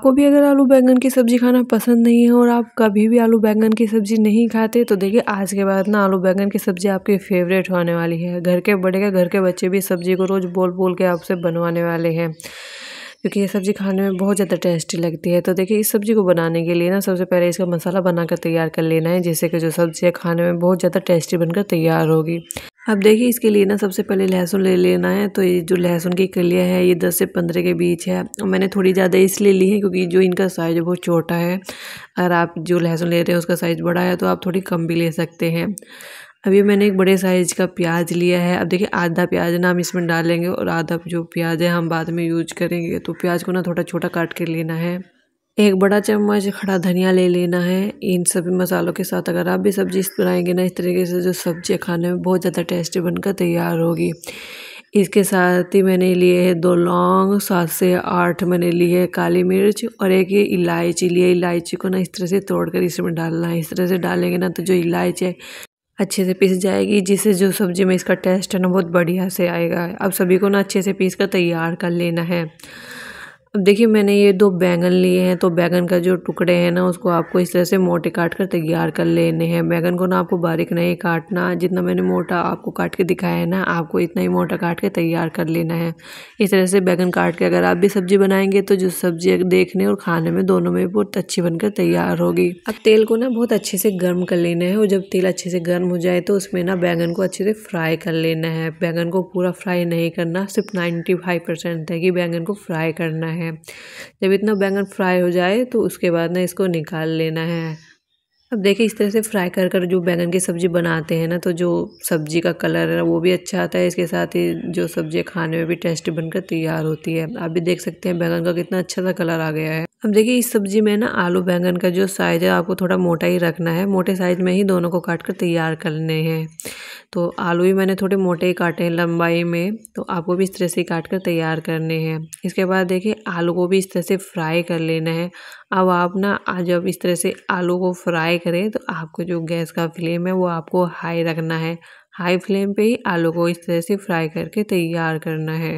आपको भी अगर आलू बैंगन की सब्ज़ी खाना पसंद नहीं है और आप कभी भी आलू बैंगन की सब्ज़ी नहीं खाते तो देखिए आज के बाद ना आलू बैंगन की सब्ज़ी आपकी फेवरेट होने वाली है घर के बड़े के घर के बच्चे भी सब्ज़ी को रोज़ बोल बोल के आपसे बनवाने वाले हैं क्योंकि ये सब्ज़ी खाने में बहुत ज़्यादा टेस्टी लगती है तो देखिए इस सब्ज़ी को बनाने के लिए ना सबसे पहले इसका मसाला बनाकर तैयार कर लेना है जिससे कि जो सब्ज़ी है खाने में बहुत ज़्यादा टेस्टी बनकर तैयार होगी अब देखिए इसके लिए ना सबसे पहले लहसुन ले लेना है तो ये जो लहसुन की कलियाँ है ये 10 से 15 के बीच है मैंने थोड़ी ज़्यादा इसलिए ली है क्योंकि जो इनका साइज़ है बहुत छोटा है अगर आप जो लहसुन ले रहे हैं उसका साइज़ बड़ा है तो आप थोड़ी कम भी ले सकते हैं अभी मैंने एक बड़े साइज़ का प्याज लिया है अब देखिए आधा प्याज ना हम इसमें डालेंगे और आधा जो प्याज है हम बाद में यूज करेंगे तो प्याज को ना थोड़ा छोटा काट के लेना है एक बड़ा चम्मच खड़ा धनिया ले लेना है इन सभी मसालों के साथ अगर आप भी सब्जी बनाएंगे ना इस तरीके से जो सब्जी खाने में बहुत ज़्यादा टेस्टी बनकर तैयार होगी इसके साथ ही मैंने लिए है दो लौंग सात से आठ मैंने लिए है काली मिर्च और एक ये इलायची लिए इलायची को ना इस तरह से तोड़कर इसमें डालना है इस तरह से डालेंगे ना तो जो इलायची है अच्छे से पीस जाएगी जिससे जो सब्ज़ी में इसका टेस्ट है ना बहुत बढ़िया से आएगा अब सभी को ना अच्छे से पीस कर तैयार कर लेना है अब देखिए मैंने ये दो बैंगन लिए हैं तो बैंगन का जो टुकड़े हैं ना उसको आपको इस तरह से मोटे काट कर तैयार कर लेने हैं बैंगन को ना आपको बारीक नहीं काटना जितना मैंने मोटा आपको काट के दिखाया है ना आपको इतना ही मोटा काट के तैयार कर लेना है इस तरह से बैंगन काट के अगर आप भी सब्जी बनाएंगे तो जो सब्जी देखने और खाने में दोनों में बहुत अच्छी बनकर तैयार होगी अब तेल को ना बहुत अच्छे से गर्म कर लेना है और जब तेल अच्छे से गर्म हो जाए तो उसमें ना बैंगन को अच्छे से फ्राई कर लेना है बैंगन को पूरा फ्राई नहीं करना सिर्फ नाइन्टी फाइव परसेंट है कि बैंगन को फ्राई करना है है जब इतना बैंगन फ्राई हो जाए तो उसके बाद ना इसको निकाल लेना है अब देखिए इस तरह से फ्राई कर कर जो बैंगन की सब्ज़ी बनाते हैं ना तो जो सब्ज़ी का कलर है वो भी अच्छा आता है इसके साथ ही जो सब्ज़ी खाने में भी टेस्ट बनकर तैयार होती है आप भी देख सकते हैं बैंगन का कितना अच्छा सा कलर आ गया है अब देखिए इस सब्जी में ना आलू बैंगन का जो साइज़ है आपको थोड़ा मोटा ही रखना है मोटे साइज़ में ही दोनों को काट कर तैयार करने हैं तो आलू भी मैंने थोड़े मोटे ही काटे हैं लंबाई में तो आपको भी इस तरह से काट कर तैयार करने हैं इसके बाद देखिए आलू को भी इस तरह से फ्राई कर लेना है अब आप ना जब इस तरह से आलू को फ्राई करें तो आपको जो गैस का फ्लेम है वो आपको हाई रखना है हाई फ्लेम पर ही आलू को इस तरह से फ्राई करके तैयार करना है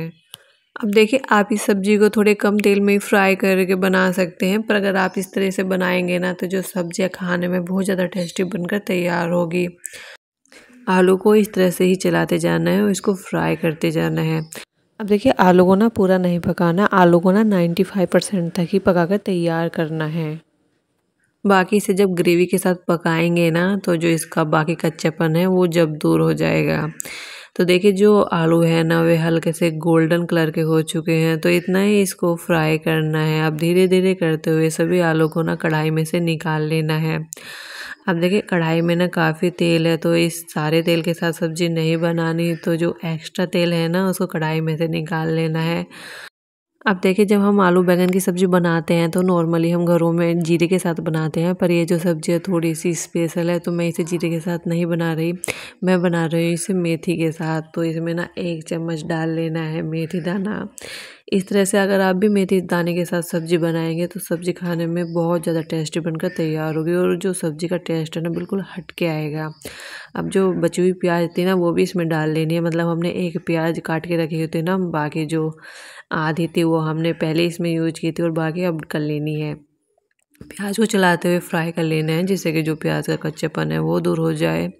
अब देखिए आप इस सब्ज़ी को थोड़े कम तेल में ही फ्राई करके बना सकते हैं पर अगर आप इस तरह से बनाएंगे ना तो जो सब्ज़ियाँ खाने में बहुत ज़्यादा टेस्टी बनकर तैयार होगी आलू को इस तरह से ही चलाते जाना है और इसको फ्राई करते जाना है अब देखिए आलू को ना पूरा नहीं पकाना आलू को ना नाइन्टी परसेंट तक ही पका कर तैयार करना है बाकी इसे जब ग्रेवी के साथ पकाएंगे ना तो जो इसका बाकी कच्चापन है वो जब दूर हो जाएगा तो देखिए जो आलू है ना वे हल्के से गोल्डन कलर के हो चुके हैं तो इतना ही इसको फ्राई करना है अब धीरे धीरे करते हुए सभी आलू को ना कढ़ाई में से निकाल लेना है अब देखिए कढ़ाई में ना काफ़ी तेल है तो इस सारे तेल के साथ सब्ज़ी नहीं बनानी तो जो एक्स्ट्रा तेल है ना उसको कढ़ाई में से निकाल लेना है अब देखिए जब हम आलू बैंगन की सब्ज़ी बनाते हैं तो नॉर्मली हम घरों में जीरे के साथ बनाते हैं पर ये जो सब्ज़ी है थोड़ी सी स्पेशल है तो मैं इसे जीरे के साथ नहीं बना रही मैं बना रही हूँ इसे मेथी के साथ तो इसमें ना एक चम्मच डाल लेना है मेथी दाना इस तरह से अगर आप भी मेथी दाने के साथ सब्ज़ी बनाएंगे तो सब्ज़ी खाने में बहुत ज़्यादा टेस्टी बनकर तैयार होगी और जो सब्ज़ी का टेस्ट है ना बिल्कुल हट के आएगा अब जो बची हुई प्याज थी ना वो भी इसमें डाल लेनी है मतलब हमने एक प्याज काट के रखी होती है ना बाकी जो आधी थी वो हमने पहले इसमें यूज की थी और बाकी अब कर लेनी है प्याज को चलाते हुए फ्राई कर लेना है जिससे कि जो प्याज का कच्चेपन है वो दूर हो जाए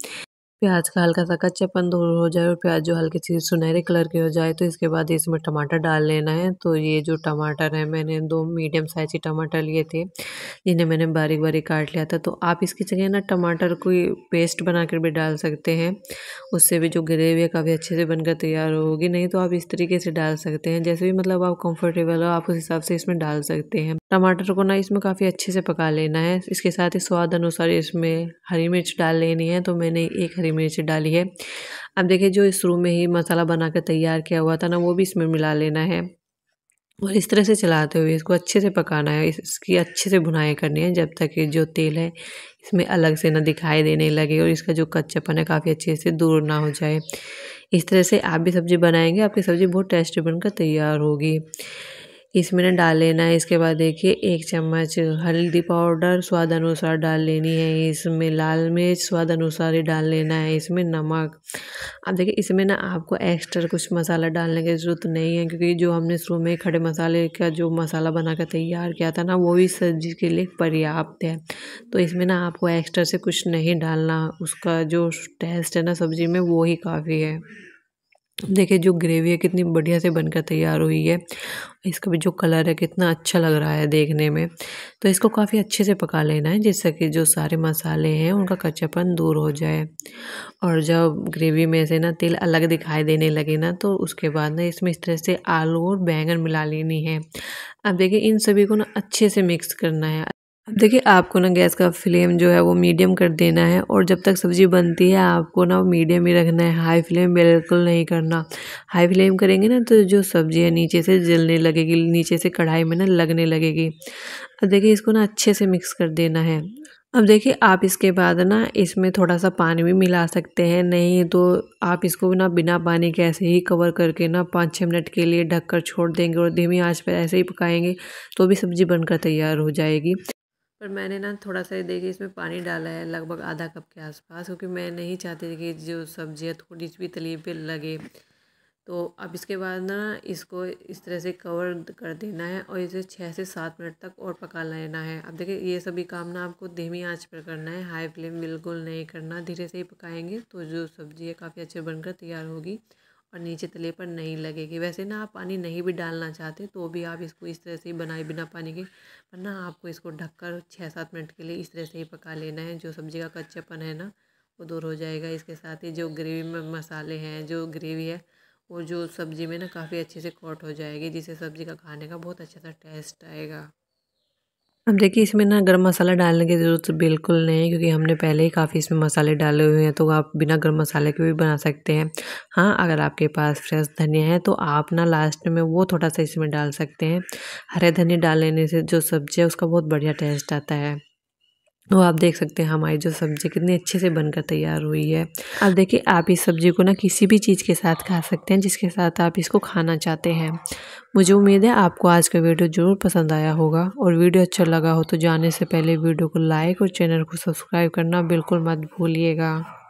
प्याज का हल्का सा कच्चापन दूर हो जाए और प्याज जो हल्के से सुनहरे कलर के हो जाए तो इसके बाद इसमें टमाटर डाल लेना है तो ये जो टमाटर है मैंने दो मीडियम साइज़ के टमाटर लिए थे जिन्हें मैंने बारीक बारीक काट लिया था तो आप इसकी जगह ना टमाटर कोई पेस्ट बना कर भी डाल सकते हैं उससे भी जो ग्रेवी है काफ़ी अच्छे से बनकर तैयार होगी नहीं तो आप इस तरीके से डाल सकते हैं जैसे भी मतलब आप कंफर्टेबल हो आप उस हिसाब से इसमें डाल सकते हैं टमाटर को ना इसमें काफ़ी अच्छे से पका लेना है इसके साथ ही स्वाद अनुसार इसमें हरी मिर्च डाल लेनी है तो मैंने एक हरी मिर्च डाली है अब देखिए जो इस रूम में ही मसाला कर तैयार किया हुआ था ना वो भी इसमें मिला लेना है और इस तरह से चलाते हुए इसको अच्छे से पकाना है इसकी अच्छे से भुनाई करनी है जब तक जो तेल है इसमें अलग से ना दिखाई देने लगे और इसका जो कच्चापन है काफ़ी अच्छे से दूर ना हो जाए इस तरह से आप भी सब्ज़ी बनाएंगे आपकी सब्ज़ी बहुत टेस्टी बनकर तैयार होगी इसमें ना डाल लेना है इसके बाद देखिए एक चम्मच हल्दी पाउडर स्वाद अनुसार डाल लेनी है इसमें लाल मिर्च स्वाद अनुसार ही डाल लेना है इसमें नमक अब देखिए इसमें ना आपको एक्स्ट्रा कुछ मसाला डालने की ज़रूरत नहीं है क्योंकि जो हमने शुरू में खड़े मसाले का जो मसाला बना कर तैयार किया था ना वो भी सब्जी के लिए पर्याप्त है तो इसमें ना आपको एक्स्ट्रा से कुछ नहीं डालना उसका जो टेस्ट है ना सब्ज़ी में वो ही काफ़ी है देखिए जो ग्रेवी है कितनी बढ़िया से बनकर तैयार हुई है इसका भी जो कलर है कितना अच्छा लग रहा है देखने में तो इसको काफ़ी अच्छे से पका लेना है जिससे कि जो सारे मसाले हैं उनका कच्चापन दूर हो जाए और जब ग्रेवी में से ना तेल अलग दिखाई देने लगे ना तो उसके बाद ना इसमें इस तरह से आलू और बैंगन मिला लेनी है अब देखिए इन सभी को ना अच्छे से मिक्स करना है अब देखिए आपको ना गैस का फ्लेम जो है वो मीडियम कर देना है और जब तक सब्ज़ी बनती है आपको ना मीडियम ही रखना है हाई फ्लेम बिल्कुल नहीं करना हाई फ्लेम करेंगे ना तो जो सब्ज़ी है नीचे से जलने लगेगी नीचे से कढ़ाई में ना लगने लगेगी अब देखिए इसको ना अच्छे से मिक्स कर देना है अब देखिए आप इसके बाद ना इसमें थोड़ा सा पानी भी मिला सकते हैं नहीं तो आप इसको ना बिना पानी के ऐसे ही कवर करके ना पाँच छः मिनट के लिए ढककर छोड़ देंगे और धीमी आंच पर ऐसे ही पकाएंगे तो भी सब्ज़ी बनकर तैयार हो जाएगी पर मैंने ना थोड़ा सा देखिए इसमें पानी डाला है लगभग आधा कप के आसपास क्योंकि मैं नहीं चाहती थी कि जो सब्ज़ी है थोड़ी सी भी तली पे लगे तो अब इसके बाद ना इसको इस तरह से कवर कर देना है और इसे छः से सात मिनट तक और पका लेना है अब देखिए ये सभी काम ना आपको धीमी आंच पर करना है हाई फ्लेम बिल्कुल नहीं करना धीरे से ही पकाएंगे तो जो सब्ज़ी है काफ़ी अच्छे बनकर तैयार होगी और नीचे तले पर नहीं लगेगी वैसे ना आप पानी नहीं भी डालना चाहते तो भी आप इसको इस तरह से ही बनाए बिना पानी के वरना आपको इसको ढककर छः सात मिनट के लिए इस तरह से ही पका लेना है जो सब्ज़ी का कच्चापन है ना वो दूर हो जाएगा इसके साथ ही जो ग्रेवी में मसाले हैं जो ग्रेवी है वो जो सब्ज़ी में ना काफ़ी अच्छे से कॉट हो जाएगी जिससे सब्ज़ी का खाने का बहुत अच्छा सा टेस्ट आएगा अब देखिए इसमें ना गर्म मसाला डालने की ज़रूरत बिल्कुल नहीं है क्योंकि हमने पहले ही काफ़ी इसमें मसाले डाले हुए हैं तो आप बिना गर्म मसाले के भी बना सकते हैं हाँ अगर आपके पास फ्रेश धनिया है तो आप ना लास्ट में वो थोड़ा सा इसमें डाल सकते हैं हरे धनिया डाल लेने से जो सब्ज़ी है उसका बहुत बढ़िया टेस्ट आता है तो आप देख सकते हैं हमारी जो सब्ज़ी कितनी अच्छे से बनकर तैयार हुई है अब देखिए आप इस सब्ज़ी को ना किसी भी चीज़ के साथ खा सकते हैं जिसके साथ आप इसको खाना चाहते हैं मुझे उम्मीद है आपको आज का वीडियो ज़रूर पसंद आया होगा और वीडियो अच्छा लगा हो तो जाने से पहले वीडियो को लाइक और चैनल को सब्सक्राइब करना बिल्कुल मत भूलिएगा